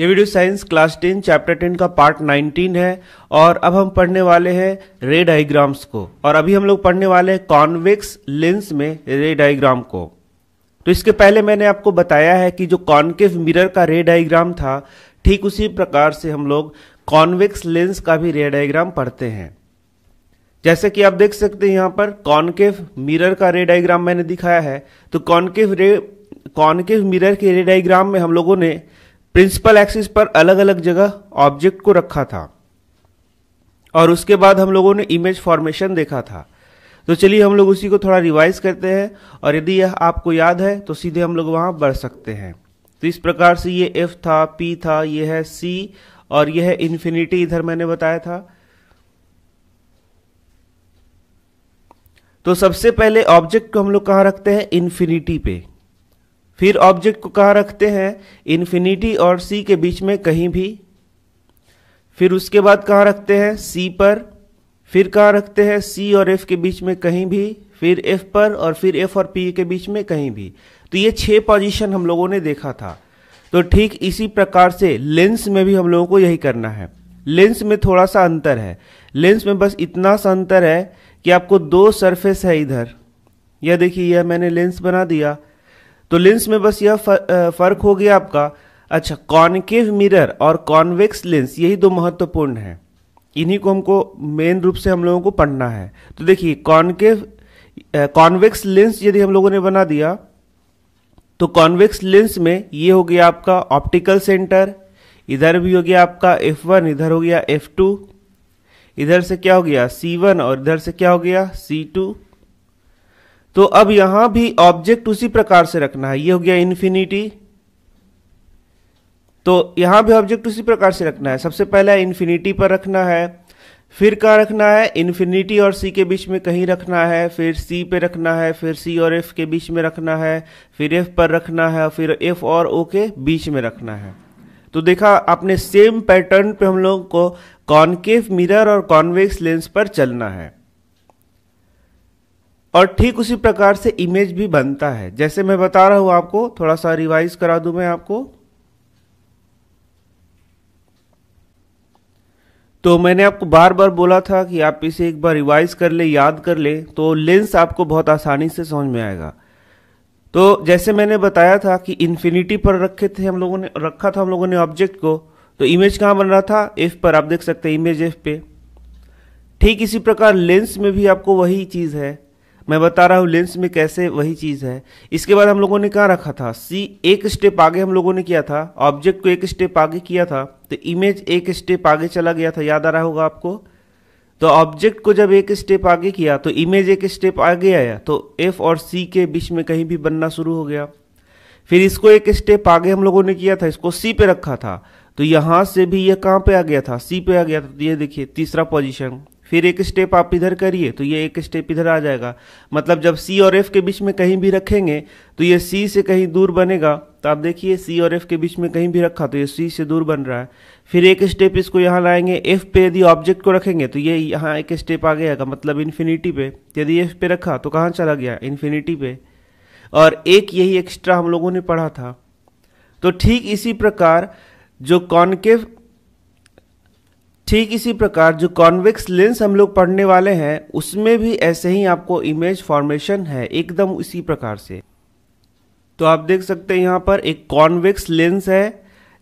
ये video science class ten chapter ten का part nineteen है और अब हम पढ़ने वाले हैं रे डाइग्राम्स को और अभी हम लोग पढ़ने वाले हैं कॉन्वेक्स लेंस में रे डाइग्राम को तो इसके पहले मैंने आपको बताया है कि जो कॉन्केव मिरर का रे डाइग्राम था ठीक उसी प्रकार से हम लोग कॉन्वेक्स लेंस का भी रे डाइग्राम पढ़ते हैं जैसे कि आप देख सकते हैं यहाँ पर कॉन्केव मिरर का रे डाइग्राम मैंने दिखाया है तो कॉन्केव रे कॉन्केव मिरर के रे डाइग्राम में हम लोगों ने प्रिंसिपल एक्सिस पर अलग अलग जगह ऑब्जेक्ट को रखा था और उसके बाद हम लोगों ने इमेज फॉर्मेशन देखा था तो चलिए हम लोग उसी को थोड़ा रिवाइज करते हैं और यदि यह आपको याद है तो सीधे हम लोग वहां बढ़ सकते हैं तो इस प्रकार से ये एफ था पी था ये है सी और यह है इन्फिनिटी इधर मैंने बताया था तो सबसे पहले ऑब्जेक्ट को हम लोग कहां रखते हैं इन्फिनिटी पे फिर ऑब्जेक्ट को कहाँ रखते हैं इन्फिनिटी और सी के बीच में कहीं भी फिर उसके बाद कहाँ रखते हैं सी पर फिर कहाँ रखते हैं सी और एफ के बीच में कहीं भी फिर एफ पर और फिर एफ और पी के बीच में कहीं भी तो ये छः पोजीशन हम लोगों ने देखा था तो ठीक इसी प्रकार से लेंस में भी हम लोगों को यही करना है लेंस में थोड़ा सा अंतर है लेंस में बस इतना सा अंतर है कि आपको दो सरफेस है इधर यह देखिए यह मैंने लेंस बना दिया तो लेंस में बस यह फर्क हो गया आपका अच्छा कॉनकेव मिरर और कॉन्वेक्स लेंस यही दो महत्वपूर्ण हैं इन्हीं को हमको मेन रूप से हम लोगों को पढ़ना है तो देखिए कॉनकेव कॉन्वेक्स लेंस यदि हम लोगों ने बना दिया तो कॉन्वेक्स लेंस में ये हो गया आपका ऑप्टिकल सेंटर इधर भी हो गया आपका F1 इधर हो गया F2 इधर से क्या हो गया C1 और इधर से क्या हो गया C2 तो अब यहां भी ऑब्जेक्ट उसी प्रकार से रखना है ये हो गया इन्फिनिटी तो यहां भी ऑब्जेक्ट उसी प्रकार से रखना है सबसे पहले इन्फिनिटी पर रखना है फिर कहा रखना है इन्फिनिटी और सी के बीच में कहीं रखना है फिर सी पे रखना है फिर सी और एफ के बीच में रखना है फिर एफ पर रखना है फिर एफ और ओ के बीच में रखना है तो देखा आपने सेम पैटर्न पे हम लोगों को कॉन्केव मिरर और कॉन्वेक्स लेंस पर चलना है और ठीक उसी प्रकार से इमेज भी बनता है जैसे मैं बता रहा हूं आपको थोड़ा सा रिवाइज करा दू मैं आपको तो मैंने आपको बार बार बोला था कि आप इसे एक बार रिवाइज कर ले याद कर ले तो लेंस आपको बहुत आसानी से समझ में आएगा तो जैसे मैंने बताया था कि इन्फिनिटी पर रखे थे हम लोगों ने रखा था हम लोगों ने ऑब्जेक्ट को तो इमेज कहाँ बन रहा था एफ पर आप देख सकते हैं इमेज एफ पे ठीक इसी प्रकार लेंस में भी आपको वही चीज़ है मैं बता रहा हूँ लेंस में कैसे वही चीज़ है इसके बाद हम लोगों ने कहाँ रखा था सी एक स्टेप आगे हम लोगों ने किया था ऑब्जेक्ट को एक स्टेप आगे किया था तो इमेज एक स्टेप आगे चला गया था याद आ रहा होगा आपको तो ऑब्जेक्ट को जब एक स्टेप आगे किया तो इमेज एक स्टेप आगे आया तो एफ और सी के बीच में कहीं भी बनना शुरू हो गया फिर इसको एक स्टेप आगे हम लोगों ने किया था इसको सी पे रखा था तो यहां से भी यह कहां पे आ गया था सी पे आ गया था तो ये देखिए तीसरा पोजीशन फिर एक स्टेप आप इधर करिए तो ये एक स्टेप इधर आ जाएगा मतलब जब सी और एफ के बीच में कहीं भी रखेंगे तो ये सी से कहीं दूर बनेगा तो आप देखिए सी और एफ के बीच में कहीं भी रखा तो ये सी से दूर बन रहा है फिर एक स्टेप इसको यहाँ लाएंगे एफ पे यदि ऑब्जेक्ट को रखेंगे तो ये यहाँ एक स्टेप आ गया मतलब इन्फिनिटी पे यदि एफ पे रखा तो कहाँ चला गया इन्फिनिटी पे और एक यही एक्स्ट्रा हम लोगों ने पढ़ा था तो ठीक इसी प्रकार जो कॉन्केव ठीक इसी प्रकार जो कॉन्वेक्स लेंस हम लोग पढ़ने वाले हैं उसमें भी ऐसे ही आपको इमेज फॉर्मेशन है एकदम उसी प्रकार से तो आप देख सकते हैं यहाँ पर एक कॉन्वेक्स लेंस है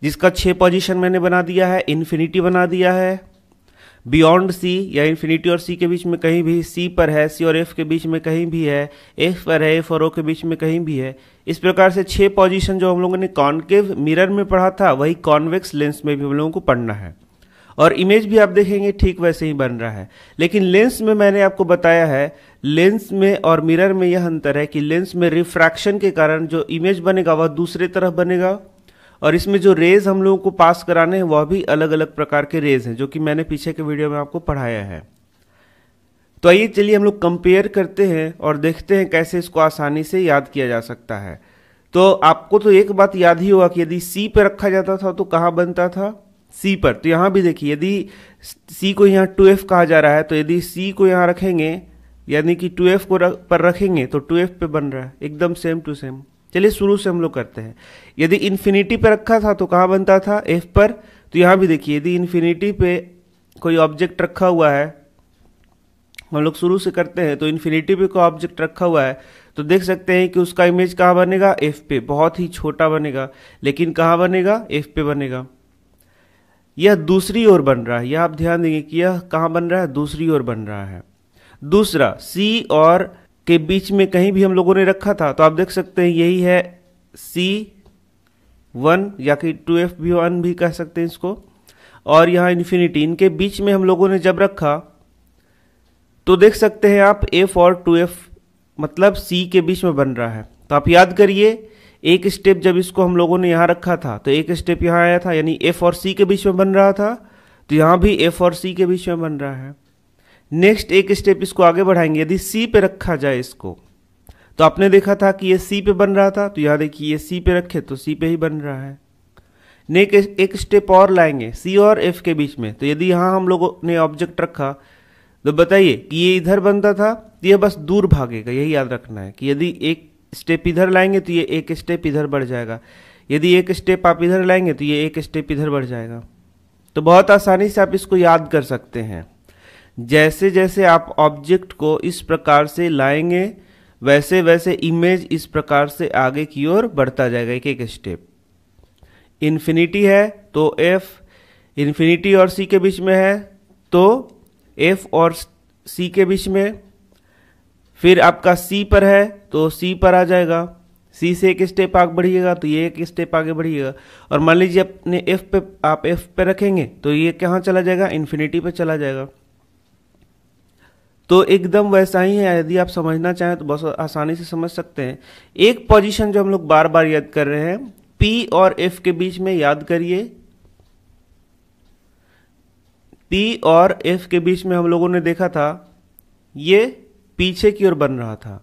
जिसका छः पोजीशन मैंने बना दिया है इन्फिनिटी बना दिया है बियॉन्ड सी या इन्फिनिटी और सी के बीच में कहीं भी सी पर है सी और एफ के बीच में कहीं भी है एफ पर है एफ और ओ के बीच में कहीं भी है इस प्रकार से छः पोजीशन जो हम लोगों ने कॉन्केव मिरर में पढ़ा था वही कॉन्वेक्स लेंस में भी हम लोगों को पढ़ना है और इमेज भी आप देखेंगे ठीक वैसे ही बन रहा है लेकिन लेंस में मैंने आपको बताया है लेंस में और मिरर में यह अंतर है कि लेंस में रिफ्रैक्शन के कारण जो इमेज बनेगा वह दूसरे तरफ बनेगा और इसमें जो रेज हम लोगों को पास कराने हैं वह भी अलग अलग प्रकार के रेज हैं जो कि मैंने पीछे के वीडियो में आपको पढ़ाया है तो आइए चलिए हम लोग कंपेयर करते हैं और देखते हैं कैसे इसको आसानी से याद किया जा सकता है तो आपको तो एक बात याद ही होगा कि यदि सी पे रखा जाता था तो कहाँ बनता था सी पर तो यहाँ भी देखिए यदि सी को यहाँ टू एफ कहा जा रहा है तो यदि सी को यहाँ रखेंगे यानी कि टू एफ को रख, पर रखेंगे तो टू एफ पे बन रहा है एकदम सेम टू सेम चलिए शुरू से हम लोग करते हैं यदि इन्फिनिटी पर रखा था तो कहाँ बनता था एफ पर तो यहाँ भी देखिए यदि इन्फिनिटी पे कोई ऑब्जेक्ट रखा हुआ है हम लोग शुरू से करते हैं तो इन्फिनिटी पे कोई ऑब्जेक्ट रखा हुआ है तो देख सकते हैं कि उसका इमेज कहाँ बनेगा एफ पे बहुत ही छोटा बनेगा लेकिन कहाँ बनेगा एफ पे बनेगा यह दूसरी ओर बन रहा है यह आप ध्यान देंगे कि यह कहां बन रहा है दूसरी ओर बन रहा है दूसरा सी और के बीच में कहीं भी हम लोगों ने रखा था तो आप देख सकते हैं यही है सी वन या कि टू एफ भी वन भी कह सकते हैं इसको और यहां इन्फिनिटी इनके बीच में हम लोगों ने जब रखा तो देख सकते हैं आप एफ और टू एफ मतलब सी के बीच में बन रहा है तो आप याद करिए एक स्टेप जब इसको हम लोगों ने यहाँ रखा था तो एक स्टेप यहाँ आया था यानी एफ और सी के बीच में बन रहा था तो यहाँ भी एफ और सी के बीच में बन रहा है नेक्स्ट एक स्टेप इसको आगे बढ़ाएंगे यदि सी पे रखा जाए इसको तो आपने देखा था कि ये सी पे बन रहा था तो यहाँ देखिए ये सी पे रखे तो सी पे ही बन रहा है नेक्स्ट एक स्टेप और लाएंगे सी और एफ के बीच में तो यदि यहाँ हम लोगों ने ऑब्जेक्ट रखा तो बताइए कि ये इधर बनता था तो यह बस दूर भागेगा यही याद रखना है कि यदि एक स्टेप इधर लाएंगे तो ये एक स्टेप इधर बढ़ जाएगा यदि एक स्टेप आप इधर लाएंगे तो ये एक स्टेप इधर बढ़ जाएगा तो बहुत आसानी से आप इसको याद कर सकते हैं जैसे जैसे आप ऑब्जेक्ट को इस प्रकार से लाएंगे वैसे वैसे इमेज इस प्रकार से आगे की ओर बढ़ता जाएगा एक एक स्टेप इन्फिनिटी है तो एफ इन्फिनिटी और सी के बीच में है तो एफ और सी के बीच में फिर आपका सी पर है तो सी पर आ जाएगा सी से एक स्टेप आगे बढ़िएगा तो ये एक स्टेप आगे बढ़िएगा और मान लीजिए अपने एफ पे आप एफ पे रखेंगे तो ये कहाँ चला जाएगा इन्फिनिटी पे चला जाएगा तो एकदम वैसा ही है यदि आप समझना चाहें तो बहुत आसानी से समझ सकते हैं एक पोजीशन जो हम लोग बार बार याद कर रहे हैं पी और एफ के बीच में याद करिए पी और एफ के बीच में हम लोगों ने देखा था ये पीछे की ओर बन रहा था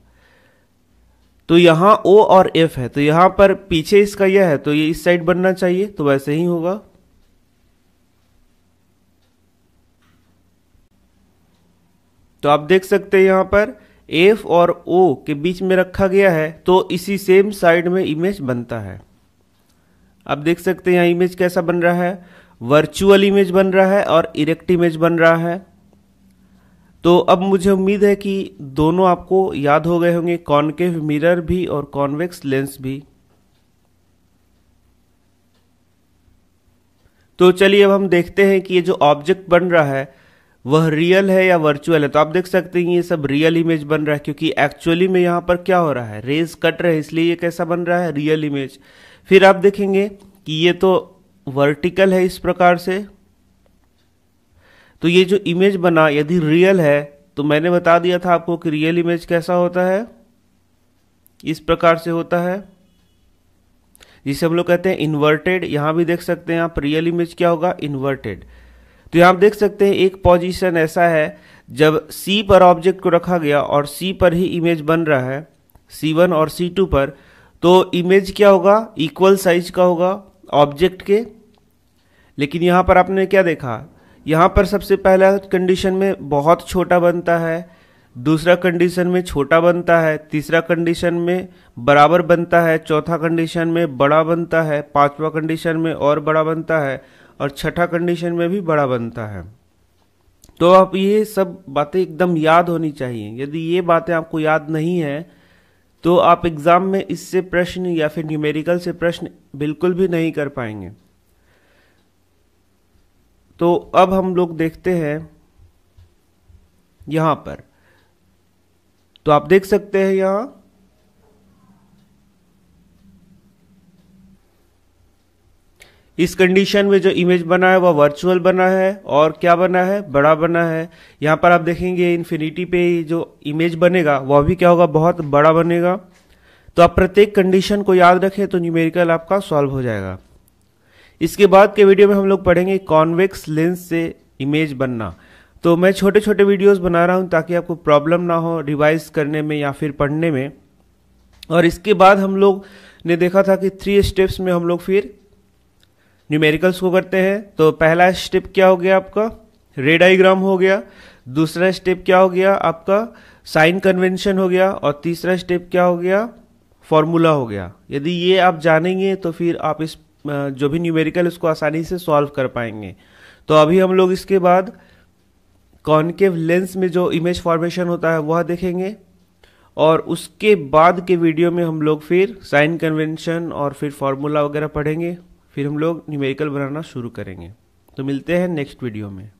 तो यहां ओ और एफ है तो यहां पर पीछे इसका यह है तो ये इस साइड बनना चाहिए तो वैसे ही होगा तो आप देख सकते हैं यहां पर एफ और ओ के बीच में रखा गया है तो इसी सेम साइड में इमेज बनता है आप देख सकते हैं यहां इमेज कैसा बन रहा है वर्चुअल इमेज बन रहा है और इरेक्ट इमेज बन रहा है तो अब मुझे उम्मीद है कि दोनों आपको याद हो गए होंगे कॉन्केव मिरर भी और कॉन्वेक्स लेंस भी तो चलिए अब हम देखते हैं कि ये जो ऑब्जेक्ट बन रहा है वह रियल है या वर्चुअल है तो आप देख सकते हैं ये सब रियल इमेज बन रहा है क्योंकि एक्चुअली में यहाँ पर क्या हो रहा है रेज कट रहे इसलिए ये कैसा बन रहा है रियल इमेज फिर आप देखेंगे कि ये तो वर्टिकल है इस प्रकार से तो ये जो इमेज बना यदि रियल है तो मैंने बता दिया था आपको कि रियल इमेज कैसा होता है इस प्रकार से होता है जिसे हम लोग कहते हैं इन्वर्टेड यहां भी देख सकते हैं आप रियल इमेज क्या होगा इन्वर्टेड तो यहां आप देख सकते हैं एक पोजीशन ऐसा है जब सी पर ऑब्जेक्ट को रखा गया और सी पर ही इमेज बन रहा है सी वन और सी टू पर तो इमेज क्या होगा इक्वल साइज का होगा ऑब्जेक्ट के लेकिन यहां पर आपने क्या देखा यहाँ पर सबसे पहला कंडीशन में बहुत छोटा बनता है दूसरा कंडीशन में छोटा बनता है तीसरा कंडीशन में बराबर बनता है चौथा कंडीशन में बड़ा बनता है पांचवा कंडीशन में और बड़ा बनता है और छठा कंडीशन में भी बड़ा बनता है तो आप ये सब बातें एकदम याद होनी चाहिए यदि ये बातें आपको याद नहीं है तो आप एग्ज़ाम में इससे प्रश्न या फिर न्यूमेरिकल से प्रश्न बिल्कुल भी नहीं कर पाएंगे तो अब हम लोग देखते हैं यहां पर तो आप देख सकते हैं यहां इस कंडीशन में जो इमेज बना है वह वर्चुअल बना है और क्या बना है बड़ा बना है यहां पर आप देखेंगे इन्फिनिटी पे जो इमेज बनेगा वह भी क्या होगा बहुत बड़ा बनेगा तो आप प्रत्येक कंडीशन को याद रखें तो न्यूमेरिकल आपका सॉल्व हो जाएगा इसके बाद के वीडियो में हम लोग पढ़ेंगे कॉन्वेक्स लेंस से इमेज बनना तो मैं छोटे छोटे वीडियोस बना रहा हूं ताकि आपको प्रॉब्लम ना हो रिवाइज करने में या फिर पढ़ने में और इसके बाद हम लोग ने देखा था कि थ्री स्टेप्स में हम लोग फिर न्यूमेरिकल्स को करते हैं तो पहला स्टेप क्या हो गया आपका रे डाइग्राम हो गया दूसरा स्टेप क्या हो गया आपका साइन कन्वेंशन हो गया और तीसरा स्टेप क्या हो गया फॉर्मूला हो गया यदि ये आप जानेंगे तो फिर आप इस जो भी न्यूमेरिकल उसको आसानी से सॉल्व कर पाएंगे तो अभी हम लोग इसके बाद कॉन्केव लेंस में जो इमेज फॉर्मेशन होता है वह देखेंगे और उसके बाद के वीडियो में हम लोग फिर साइन कन्वेंशन और फिर फार्मूला वगैरह पढ़ेंगे फिर हम लोग न्यूमेरिकल बनाना शुरू करेंगे तो मिलते हैं नेक्स्ट वीडियो में